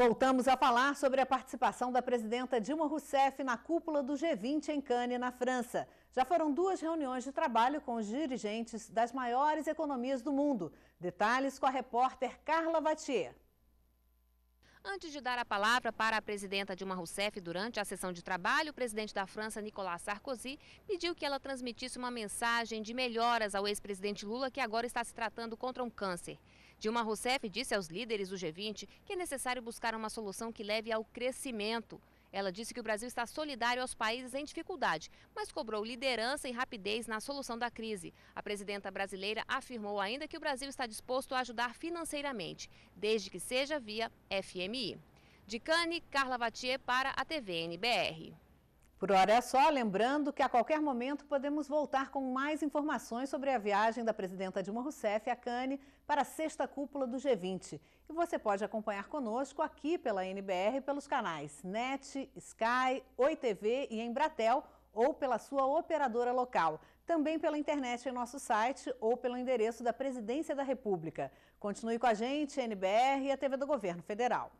Voltamos a falar sobre a participação da presidenta Dilma Rousseff na cúpula do G20 em Cannes, na França. Já foram duas reuniões de trabalho com os dirigentes das maiores economias do mundo. Detalhes com a repórter Carla Vatier. Antes de dar a palavra para a presidenta Dilma Rousseff durante a sessão de trabalho, o presidente da França, Nicolas Sarkozy, pediu que ela transmitisse uma mensagem de melhoras ao ex-presidente Lula, que agora está se tratando contra um câncer. Dilma Rousseff disse aos líderes do G20 que é necessário buscar uma solução que leve ao crescimento. Ela disse que o Brasil está solidário aos países em dificuldade, mas cobrou liderança e rapidez na solução da crise. A presidenta brasileira afirmou ainda que o Brasil está disposto a ajudar financeiramente, desde que seja via FMI. De Cane, Carla Vatier para a TVNBR. Por hora é só, lembrando que a qualquer momento podemos voltar com mais informações sobre a viagem da presidenta Dilma Rousseff a Cannes para a sexta cúpula do G20. E você pode acompanhar conosco aqui pela NBR pelos canais NET, Sky, Oi TV e Embratel ou pela sua operadora local. Também pela internet em nosso site ou pelo endereço da Presidência da República. Continue com a gente, NBR e a TV do Governo Federal.